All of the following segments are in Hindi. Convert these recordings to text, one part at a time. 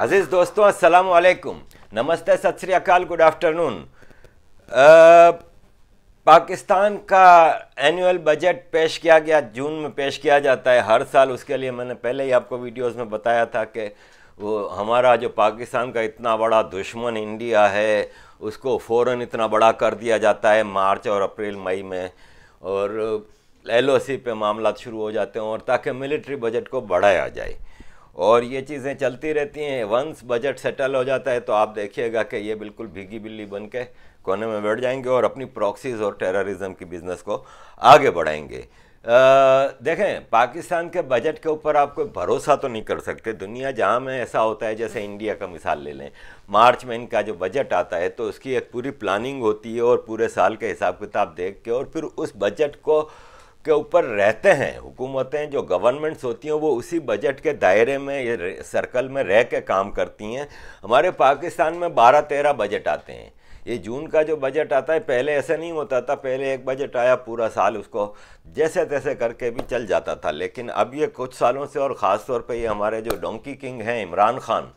अजीज़ दोस्तों असलम नमस्ते सत श्री गुड आफ्टरनून पाकिस्तान का एनुअल बजट पेश किया गया जून में पेश किया जाता है हर साल उसके लिए मैंने पहले ही आपको वीडियोस में बताया था कि वो हमारा जो पाकिस्तान का इतना बड़ा दुश्मन इंडिया है उसको फ़ौर इतना बड़ा कर दिया जाता है मार्च और अप्रैल मई में और एल ओ सी पे मामला शुरू हो जाते हैं और ताकि मिलिट्री बजट को बढ़ाया जाए और ये चीज़ें चलती रहती हैं वंस बजट सेटल हो जाता है तो आप देखिएगा कि ये बिल्कुल भीगी बिल्ली बन के कोने में बैठ जाएंगे और अपनी प्रॉक्सीज़ और टेररिज्म की बिज़नेस को आगे बढ़ाएंगे आ, देखें पाकिस्तान के बजट के ऊपर आप कोई भरोसा तो नहीं कर सकते दुनिया जहाँ में ऐसा होता है जैसे इंडिया का मिसाल ले लें मार्च में इनका जो बजट आता है तो उसकी एक पूरी प्लानिंग होती है और पूरे साल के हिसाब किताब देख के और फिर उस बजट को के ऊपर रहते हैं हुकूमतें जो गवर्नमेंट्स होती हैं वो उसी बजट के दायरे में ये सर्कल में रह के काम करती हैं हमारे पाकिस्तान में बारह तेरह बजट आते हैं ये जून का जो बजट आता है पहले ऐसे नहीं होता था पहले एक बजट आया पूरा साल उसको जैसे तैसे करके भी चल जाता था लेकिन अब ये कुछ सालों से और ख़ास तौर पर ये हमारे जो डोंकी किंग हैं इमरान खान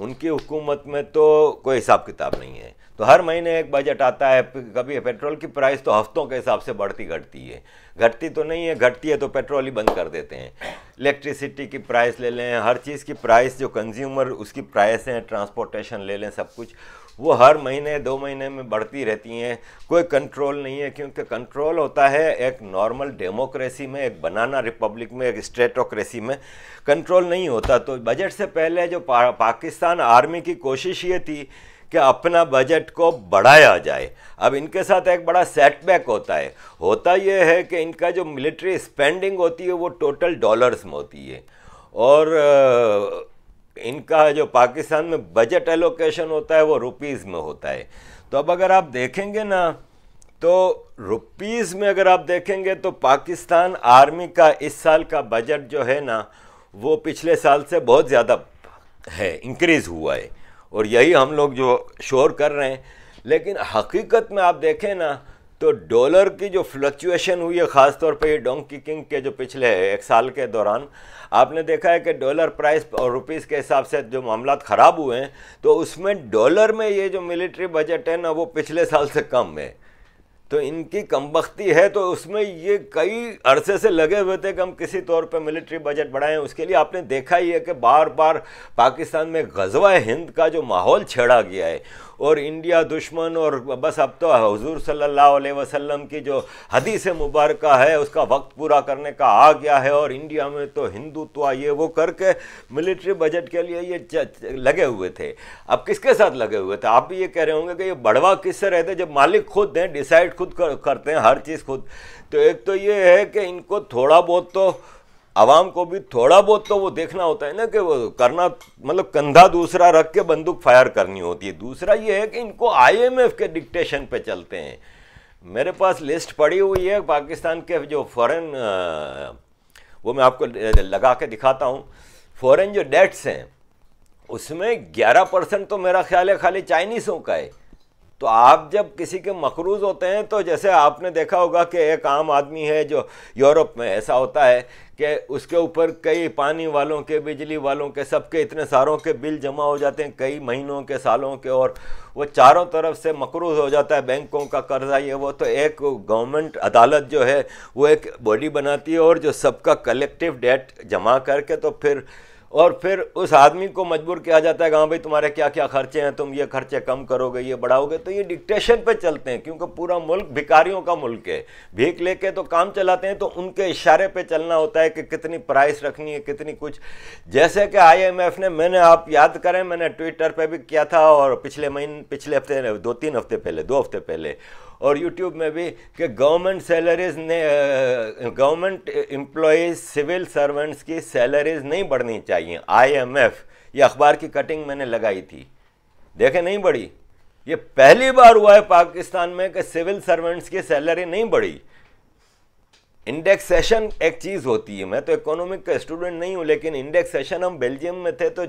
उनकी हुकूमत में तो कोई हिसाब किताब नहीं है तो हर महीने एक बजट आता है कभी पेट्रोल की प्राइस तो हफ्तों के हिसाब से बढ़ती घटती है घटती तो नहीं है घटती है तो पेट्रोल ही बंद कर देते हैं इलेक्ट्रिसिटी की प्राइस ले लें हर चीज़ की प्राइस जो कंज्यूमर उसकी प्राइस हैं ट्रांसपोर्टेशन ले लें सब कुछ वो हर महीने दो महीने में बढ़ती रहती हैं कोई कंट्रोल नहीं है क्योंकि कंट्रोल होता है एक नॉर्मल डेमोक्रेसी में एक बनाना रिपब्लिक में एक स्टेटोक्रेसी में कंट्रोल नहीं होता तो बजट से पहले जो पा, पाकिस्तान आर्मी की कोशिश ये थी कि अपना बजट को बढ़ाया जाए अब इनके साथ एक बड़ा सेटबैक होता है होता यह है कि इनका जो मिलिट्री स्पेंडिंग होती है वो टोटल डॉलर्स में होती है और इनका जो पाकिस्तान में बजट एलोकेशन होता है वो रुपीज़ में होता है तो अब अगर आप देखेंगे ना तो रुपीज़ में अगर आप देखेंगे तो पाकिस्तान आर्मी का इस साल का बजट जो है ना वो पिछले साल से बहुत ज़्यादा है इंक्रीज़ हुआ है और यही हम लोग जो शोर कर रहे हैं लेकिन हकीकत में आप देखें ना तो डॉलर की जो फ्लक्चुएशन हुई है ख़ासतौर पर ये डोंकी किंग के जो पिछले एक साल के दौरान आपने देखा है कि डॉलर प्राइस और रुपीस के हिसाब से जो मामला ख़राब हुए हैं तो उसमें डॉलर में ये जो मिलिट्री बजट है ना वो पिछले साल से कम है तो इनकी कमबख्ती है तो उसमें ये कई अरसे से लगे हुए थे कि हम किसी तौर पे मिलिट्री बजट बढ़ाएं उसके लिए आपने देखा ही है कि बार बार पाकिस्तान में गजवा हिंद का जो माहौल छेड़ा गया है और इंडिया दुश्मन और बस अब तो हजूर सल्ला वसम की जो हदीस मुबारक है उसका वक्त पूरा करने का आ गया है और इंडिया में तो हिंदुत्व ये वो करके मिलिट्री बजट के लिए ये लगे हुए थे अब किसके साथ लगे हुए थे आप भी ये कह रहे होंगे कि ये बढ़वा किससे रहते जब मालिक खुद हैं डिसाइड खुद कर, करते हैं हर चीज़ खुद तो एक तो ये है कि इनको थोड़ा बहुत तो आवाम को भी थोड़ा बहुत तो वो देखना होता है ना कि वो करना मतलब कंधा दूसरा रख के बंदूक फायर करनी होती है दूसरा ये है कि इनको आईएमएफ के डिक्टेशन पे चलते हैं मेरे पास लिस्ट पड़ी हुई है पाकिस्तान के जो फॉरेन वो मैं आपको लगा के दिखाता हूँ फॉरेन जो डेट्स हैं उसमें 11 परसेंट तो मेरा ख्याल है खाली चाइनीज़ों का है तो आप जब किसी के मकरूज होते हैं तो जैसे आपने देखा होगा कि एक आम आदमी है जो यूरोप में ऐसा होता है कि उसके ऊपर कई पानी वालों के बिजली वालों के सबके इतने सारों के बिल जमा हो जाते हैं कई महीनों के सालों के और वो चारों तरफ से मकरूज हो जाता है बैंकों का कर्जा ये वो तो एक गवर्नमेंट अदालत जो है वो एक बॉडी बनाती है और जो सबका कलेक्टिव डेट जमा करके तो फिर और फिर उस आदमी को मजबूर किया जाता है कि हाँ भाई तुम्हारे क्या क्या खर्चे हैं तुम ये खर्चे कम करोगे ये बढ़ाओगे तो ये डिक्टेशन पे चलते हैं क्योंकि पूरा मुल्क भिकारियों का मुल्क है भीख लेके तो काम चलाते हैं तो उनके इशारे पे चलना होता है कि कितनी प्राइस रखनी है कितनी कुछ जैसे कि आई ने मैंने आप याद करें मैंने ट्विटर पर भी किया था और पिछले महीने पिछले हफ्ते दो तीन हफ्ते पहले दो हफ्ते पहले और यूट्यूब में भी कि गवर्नमेंट सैलरीज ने गवर्नमेंट एम्प्लॉज सिविल सर्वेंट्स की सैलरीज नहीं बढ़नी चाहिए आईएमएफ ये अखबार की कटिंग मैंने लगाई थी देखे नहीं बढ़ी ये पहली बार हुआ है पाकिस्तान में कि सिविल सर्वेंट्स की सैलरी नहीं बढ़ी इंडेक्सेशन एक चीज़ होती है मैं तो इकोनॉमिक का स्टूडेंट नहीं हूँ लेकिन इंडेक्सेशन हम बेल्जियम में थे तो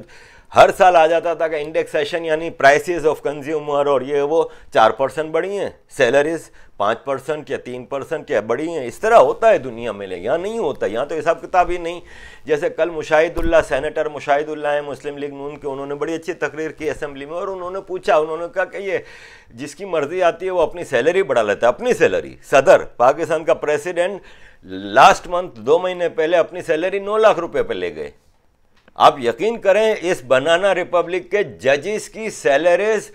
हर साल आ जाता था कि इंडेक्सेशन यानी प्राइसेस ऑफ कंज्यूमर और ये वो चार परसेंट बढ़ी हैं सैलरीज पाँच परसेंट या तीन परसेंट क्या बढ़ी हैं इस तरह होता है दुनिया में ले यहाँ नहीं होता यहाँ तो हिसाब किताब ही नहीं जैसे कल मुशाहिदुल्ला सेनेटर मुशाहिदुल्ला है मुस्लिम लीग नून के उन्होंने बड़ी अच्छी तकरीर की असम्बली में और उन्होंने पूछा उन्होंने कहा कि ये जिसकी मर्ज़ी आती है वो अपनी सैलरी बढ़ा लेता है अपनी सैलरी सदर पाकिस्तान का प्रेसिडेंट लास्ट मंथ दो महीने पहले अपनी सैलरी नौ लाख रुपये पर ले गए आप यकीन करें इस बनाना रिपब्लिक के जजेस की सैलरीज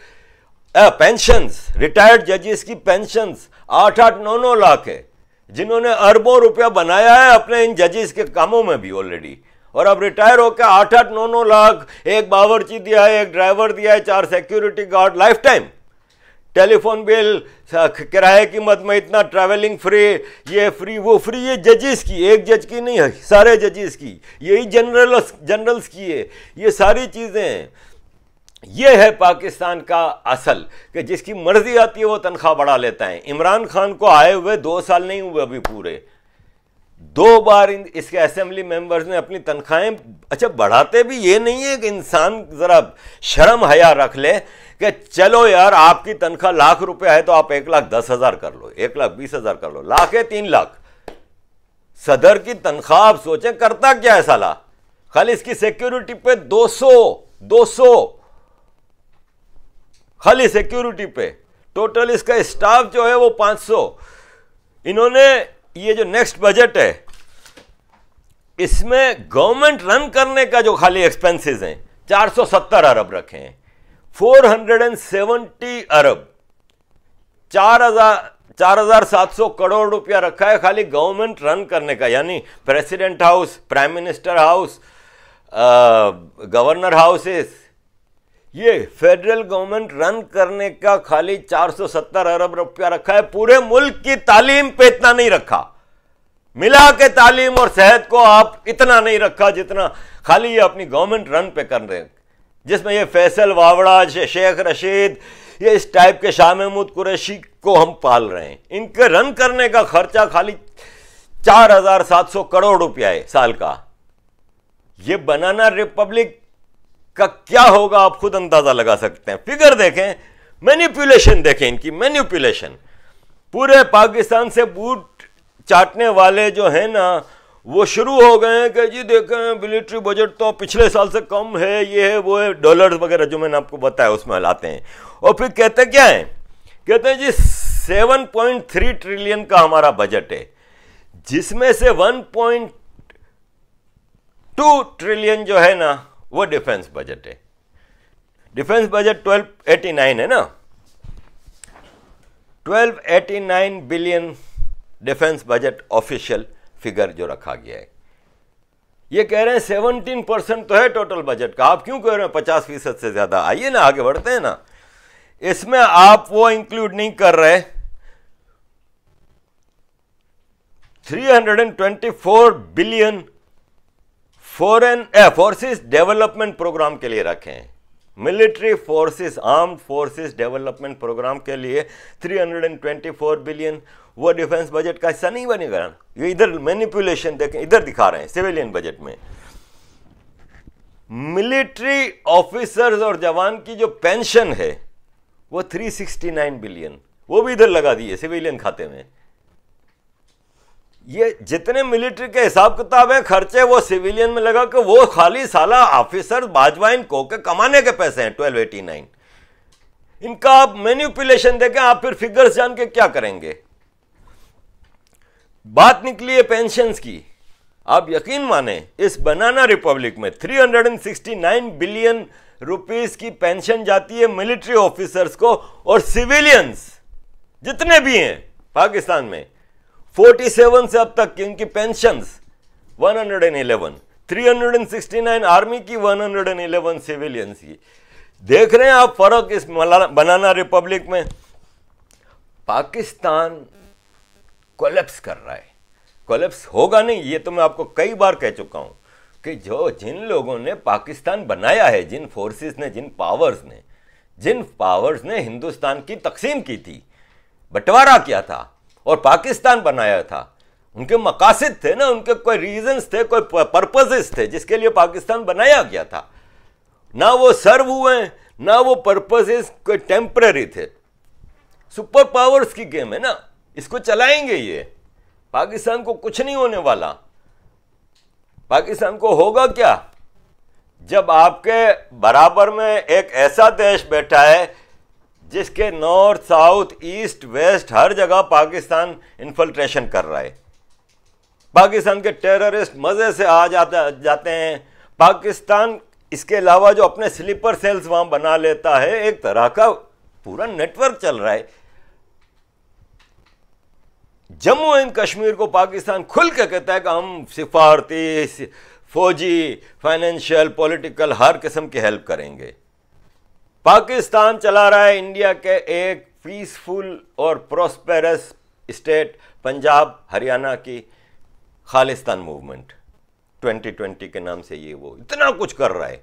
पेंशन रिटायर्ड जजेस की पेंशन आठ आठ नौ नौ लाख है जिन्होंने अरबों रुपया बनाया है अपने इन जजेस के कामों में भी ऑलरेडी और अब रिटायर होकर आठ आठ नौ नौ लाख एक बावर्ची दिया है एक ड्राइवर दिया है चार security guard life time telephone bill किराए की मत में इतना ट्रैवलिंग फ्री ये फ्री वो फ्री ये जजेस की एक जज की नहीं है सारे जजेस की यही जनरल जनरल्स की है ये सारी चीज़ें हैं ये है पाकिस्तान का असल कि जिसकी मर्जी आती है वो तनख्वाह बढ़ा लेता है इमरान खान को आए हुए दो साल नहीं हुए अभी पूरे दो बार इन इसके असेंबली मेंबर्स ने अपनी तनख्वाहें अच्छा बढ़ाते भी ये नहीं है कि इंसान ज़रा शर्म हया रख ले कि चलो यार आपकी तनख्वाह लाख रुपया है तो आप एक लाख दस हजार कर लो एक लाख बीस हजार कर लो लाख है तीन लाख सदर की तनख्वाह आप सोचे करता क्या है साला खाली इसकी सिक्योरिटी पे 200 200 खाली सिक्योरिटी पे टोटल इसका स्टाफ जो है वो 500 इन्होंने ये जो नेक्स्ट बजट है इसमें गवर्नमेंट रन करने का जो खाली एक्सपेंसेस हैं 470 अरब रखे हैं 470 अरब चार हजार सात सौ करोड़ रुपया रखा है खाली गवर्नमेंट रन करने का यानी president house prime minister house governor houses ये फेडरल गवर्नमेंट रन करने का खाली 470 अरब रुपया रखा है पूरे मुल्क की तालीम पे इतना नहीं रखा मिला के तालीम और सेहत को आप इतना नहीं रखा जितना खाली ये अपनी गवर्नमेंट रन पे कर रहे हैं जिसमें ये फैसल वावड़ा शेख रशीद ये इस टाइप के शाह महमूद कुरैशी को हम पाल रहे हैं इनके रन करने का खर्चा खाली चार हजार सात सौ करोड़ रुपया है साल का ये बनाना रिपब्लिक का क्या होगा आप खुद अंदाजा लगा सकते हैं फिगर देखें मैन्यूपुलेशन देखें इनकी मैन्यूपुलेशन पूरे पाकिस्तान से बूट चाटने वाले जो है ना वो शुरू हो गए हैं कि जी देखें मिलिट्री बजट तो पिछले साल से कम है ये है वो है डॉलर वगैरह जो मैंने आपको बताया उसमें लाते हैं और फिर कहते क्या है कहते हैं जी 7.3 ट्रिलियन का हमारा बजट है जिसमें से 1.2 ट्रिलियन जो है ना वो डिफेंस बजट है डिफेंस बजट 1289 है ना 1289 billion defence budget official figure जो रखा गया है ये कह रहे हैं सेवनटीन परसेंट तो है टोटल बजट का आप क्यों कह रहे हैं पचास फीसद से ज़्यादा आइए ना आगे बढ़ते हैं ना इसमें आप वो इंक्लूड नहीं कर रहे 324 billion foreign forces development programme के लिए रखे हैं military forces armed forces development programme के लिए 324 बिलियन वो डिफेंस बजट का हिस्सा नहीं बनेगा ये इधर मैनिपुलेशन देखें इधर दिखा रहे हैं सिविलियन बजट में मिलिट्री ऑफिसर्स और जवान की जो पेंशन है वो 369 बिलियन वो भी इधर लगा दिए सिविलियन खाते में ये जितने मिलिट्री के हिसाब किताब है खर्चे वो सिविलियन में लगा के वो खाली साला ऑफिसर बाजवाइन इनको के कमाने के पैसे हैं ट्वेल्व एटी नाइन इनका आप मैन्यूपुलेशन देखें आप फिर फिगर्स जान के क्या करेंगे बात निकली है पेंशन की आप यकीन माने इस बनाना रिपब्लिक में 369 बिलियन रुपीस की पेंशन जाती है मिलिट्री ऑफिसर्स को और सिविलियंस जितने भी हैं पाकिस्तान में 47 से अब तक उनकी पेंशन 111 369 आर्मी की 111 सिविलियंस की देख रहे हैं आप फर्क इस बनाना रिपब्लिक में पाकिस्तान कोलेप्स कर रहा है कोलेप्स होगा नहीं ये तो मैं आपको कई बार कह चुका हूं कि जो जिन लोगों ने पाकिस्तान बनाया है जिन फोर्सेस ने जिन पावर्स ने जिन पावर्स ने हिंदुस्तान की तकसीम की थी बंटवारा किया था और पाकिस्तान बनाया था उनके मकासद थे ना उनके कोई रीजंस थे कोई पर्पजेस थे जिसके लिए पाकिस्तान बनाया गया था ना वो सर्व हुए ना वो पर्पजेस कोई टेम्प्रेरी थे सुपर पावर्स की गेम है ना इसको चलाएंगे ये पाकिस्तान को कुछ नहीं होने वाला पाकिस्तान को होगा क्या जब आपके बराबर में एक ऐसा देश बैठा है जिसके नॉर्थ साउथ ईस्ट वेस्ट हर जगह पाकिस्तान इन्फल्ट्रेशन कर रहा है पाकिस्तान के टेररिस्ट मज़े से आ जाते जाते हैं पाकिस्तान इसके अलावा जो अपने स्लीपर सेल्स वहां बना लेता है एक तरह का पूरा नेटवर्क चल रहा है जम्मू एंड कश्मीर को पाकिस्तान खुल के कहता है कि हम सिफारती फौजी फाइनेंशियल पॉलिटिकल हर किस्म की हेल्प करेंगे पाकिस्तान चला रहा है इंडिया के एक पीसफुल और प्रोस्पेरस स्टेट पंजाब हरियाणा की खालिस्तान मूवमेंट 2020 के नाम से ये वो इतना कुछ कर रहा है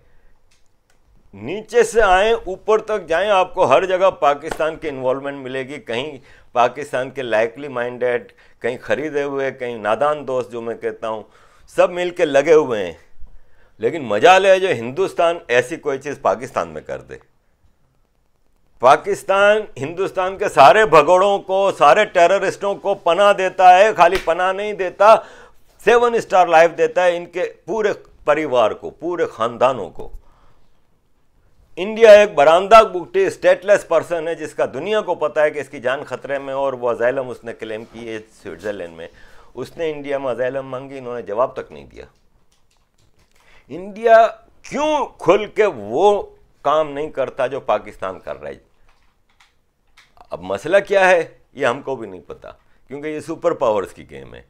नीचे से आए ऊपर तक जाएं आपको हर जगह पाकिस्तान की इन्वॉल्वमेंट मिलेगी कहीं पाकिस्तान के लाइकली माइंडेड कहीं खरीदे हुए कहीं नादान दोस्त जो मैं कहता हूँ सब मिल के लगे हुए हैं लेकिन मजा ले जो हिंदुस्तान ऐसी कोई चीज़ पाकिस्तान में कर दे पाकिस्तान हिंदुस्तान के सारे भगोड़ों को सारे टेररिस्टों को पना देता है खाली पना नहीं देता सेवन स्टार लाइफ देता है इनके पूरे परिवार को पूरे खानदानों को इंडिया एक बरामदा बुकटी स्टेटलेस पर्सन है जिसका दुनिया को पता है कि इसकी जान खतरे में और वो अजैलम उसने क्लेम की है स्विट्ज़रलैंड में उसने इंडिया में अजैलम मांगी इन्होंने जवाब तक नहीं दिया इंडिया क्यों खुल के वो काम नहीं करता जो पाकिस्तान कर रहा है अब मसला क्या है ये हमको भी नहीं पता क्योंकि ये सुपर पावर्स की गेम है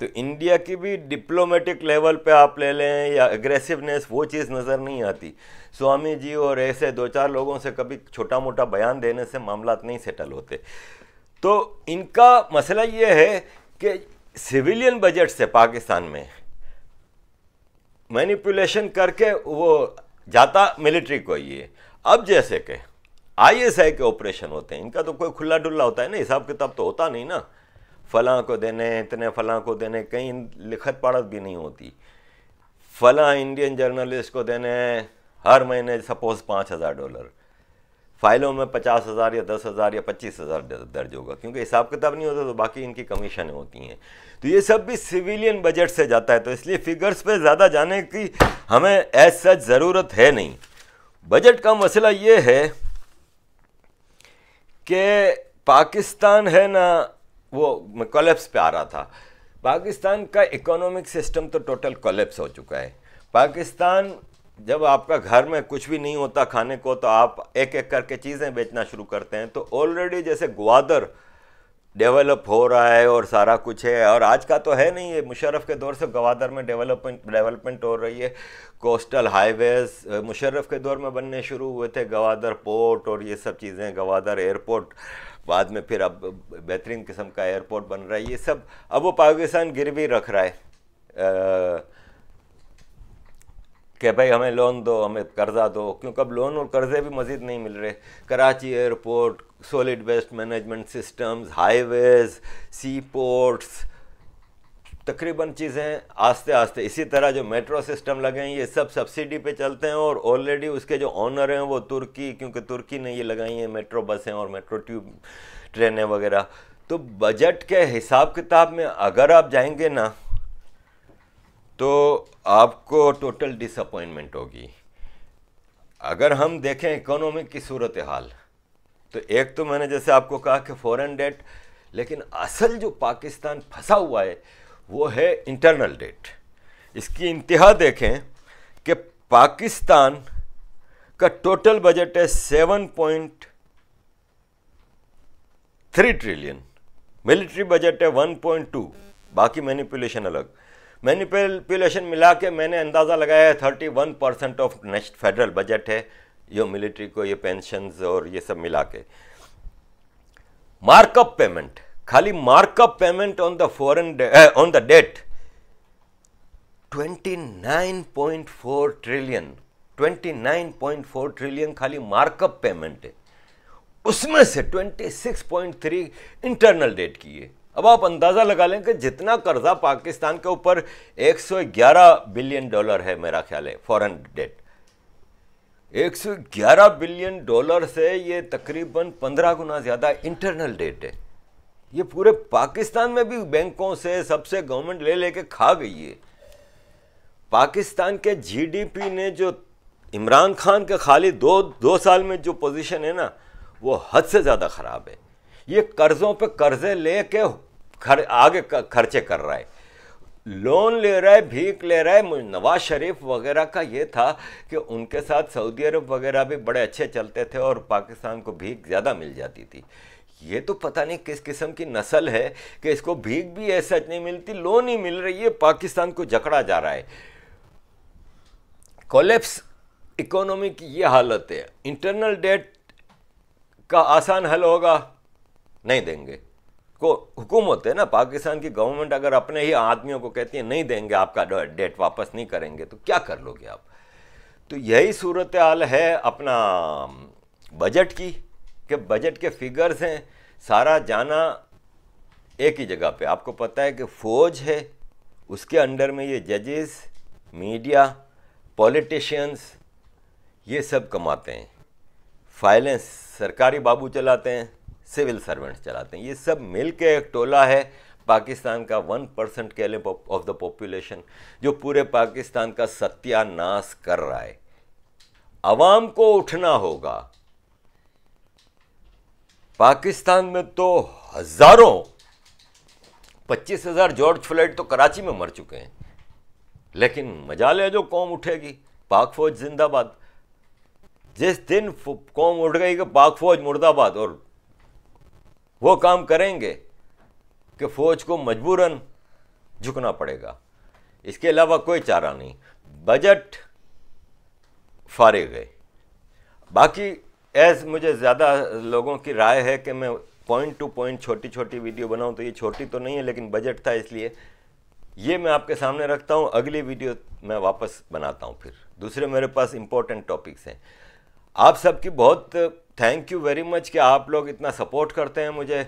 तो इंडिया की भी डिप्लोमेटिक लेवल पे आप ले लें या एग्रेसिवनेस वो चीज़ नज़र नहीं आती स्वामी जी और ऐसे दो चार लोगों से कभी छोटा मोटा बयान देने से मामला नहीं सेटल होते तो इनका मसला ये है कि सिविलियन बजट से पाकिस्तान में मैनिपुलेशन करके वो जाता मिलिट्री को ये अब जैसे कि आईएसआई के ऑपरेशन होते हैं इनका तो कोई खुला डुल्ला होता है ना हिसाब किताब तो होता नहीं ना फ़लाँ को देने इतने फलां को देने कहीं लिखत पढ़त भी नहीं होती फलां इंडियन जर्नलिस्ट को देने हर महीने सपोज़ पाँच हज़ार डॉलर फाइलों में पचास हज़ार या दस हज़ार या पच्चीस हज़ार दर्ज होगा क्योंकि हिसाब किताब नहीं होता तो बाकी इनकी कमीशन होती हैं तो ये सब भी सिविलियन बजट से जाता है तो इसलिए फिगर्स पे ज़्यादा जाने की हमें एज सच ज़रूरत है नहीं बजट का मसला ये है कि पाकिस्तान है ना वो कोलेप्स पे आ रहा था पाकिस्तान का इकोनॉमिक सिस्टम तो टोटल कोलेप्स हो चुका है पाकिस्तान जब आपका घर में कुछ भी नहीं होता खाने को तो आप एक एक करके चीज़ें बेचना शुरू करते हैं तो ऑलरेडी जैसे ग्वादर डेवलप हो रहा है और सारा कुछ है और आज का तो है नहीं है मुशर्रफ के दौर से गवादर में डेवलपमेंट डेवलपमेंट हो रही है कोस्टल हाईवेज मुशर्रफ के दौर में बनने शुरू हुए थे गवादर पोर्ट और ये सब चीज़ें गवादर एयरपोर्ट बाद में फिर अब बेहतरीन किस्म का एयरपोर्ट बन रहा है ये सब अब वो पाकिस्तान गिरवी रख रहा है आ, कि भाई हमें लोन दो हमें कर्जा दो क्योंकि अब लोन और कर्जे भी मज़ीद नहीं मिल रहे Karachi airport solid waste management systems highways sea ports तकरीबन चीज़ें आस्ते आस्ते इसी तरह जो मेट्रो सिस्टम लगे हैं ये सब सब्सिडी पे चलते हैं और ऑलरेडी उसके जो ऑनर हैं वो तुर्की क्योंकि तुर्की ने ये लगाई हैं मेट्रो बसें और मेट्रो ट्यूब ट्रेनें वगैरह तो बजट के हिसाब किताब में अगर आप जाएंगे ना तो आपको टोटल डिसअपॉइंटमेंट होगी अगर हम देखें इकोनॉमिक की सूरत हाल तो एक तो मैंने जैसे आपको कहा कि फॉरेन डेट लेकिन असल जो पाकिस्तान फंसा हुआ है वो है इंटरनल डेट इसकी इंतहा देखें कि पाकिस्तान का टोटल बजट है seven point three trillion military budget है वन पॉइंट टू बाकी मैनिपुलेशन अलग मैनिपुलेशन मिला के मैंने अंदाज़ा लगाया है thirty one percent of next federal budget है ये मिलिट्री को ये पेंशन और ये सब मिला के मार्कअप पेमेंट खाली markup payment on the foreign on the debt twenty nine point four trillion twenty nine point four trillion खाली मार्कअप पेमेंट है उसमें से twenty six point three internal debt की है अब आप अंदाज़ा लगा लें कि जितना कर्जा पाकिस्तान के ऊपर 111 बिलियन डॉलर है मेरा ख्याल है फॉरेन डेट 111 बिलियन डॉलर से ये तकरीबन 15 गुना ज़्यादा इंटरनल डेट है ये पूरे पाकिस्तान में भी बैंकों से सबसे गवर्नमेंट ले लेके खा गई है पाकिस्तान के जीडीपी ने जो इमरान खान के खाली दो दो साल में जो पोजीशन है ना वो हद से ज़्यादा ख़राब है ये कर्जों पे कर्जे ले के खर, आगे खर्चे कर रहा है लोन ले रहा है भीख ले रहा है नवाज शरीफ वगैरह का ये था कि उनके साथ सऊदी अरब वगैरह भी बड़े अच्छे चलते थे और पाकिस्तान को भीख ज़्यादा मिल जाती थी ये तो पता नहीं किस किस्म की नस्ल है कि इसको भीख भी ऐसा नहीं मिलती लोन ही मिल रही है पाकिस्तान को जकड़ा जा रहा है कोलेप्स इकोनॉमी की ये हालत है इंटरनल डेट का आसान हल होगा नहीं देंगे को हुकूमत है ना पाकिस्तान की गवर्नमेंट अगर अपने ही आदमियों को कहती है नहीं देंगे आपका डेट वापस नहीं करेंगे तो क्या कर लोगे आप तो यही सूरत हाल है अपना बजट की कि बजट के फिगर्स हैं सारा जाना एक ही जगह पे आपको पता है कि फौज है उसके अंडर में ये जजेस मीडिया पॉलिटिशियंस ये सब कमाते हैं फाइलें सरकारी बाबू चलाते हैं सिविल सर्वेंट्स चलाते हैं ये सब मिल के एक टोला है पाकिस्तान का वन परसेंट कह लें ऑफ द पॉपुलेशन जो पूरे पाकिस्तान का सत्यानाश कर रहा है आवाम को उठना होगा पाकिस्तान में तो हजारों पच्चीस हजार जॉर्ज फ्लाइट तो कराची में मर चुके हैं लेकिन मजा ले जो कौम उठेगी पाक फौज जिंदाबाद जिस दिन कौम उठ गई कि पाक फौज मुर्दाबाद और वो काम करेंगे कि फ़ौज को मजबूरन झुकना पड़ेगा इसके अलावा कोई चारा नहीं बजट फारे गए बाकी एज मुझे ज़्यादा लोगों की राय है कि मैं पॉइंट टू पॉइंट छोटी छोटी वीडियो बनाऊं तो ये छोटी तो नहीं है लेकिन बजट था इसलिए ये मैं आपके सामने रखता हूँ अगली वीडियो मैं वापस बनाता हूँ फिर दूसरे मेरे पास इंपॉर्टेंट टॉपिक्स हैं आप सबकी बहुत थैंक यू वेरी मच कि आप लोग इतना सपोर्ट करते हैं मुझे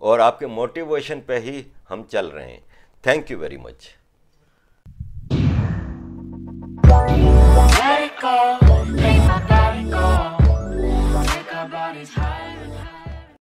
और आपके मोटिवेशन पे ही हम चल रहे हैं थैंक यू वेरी मच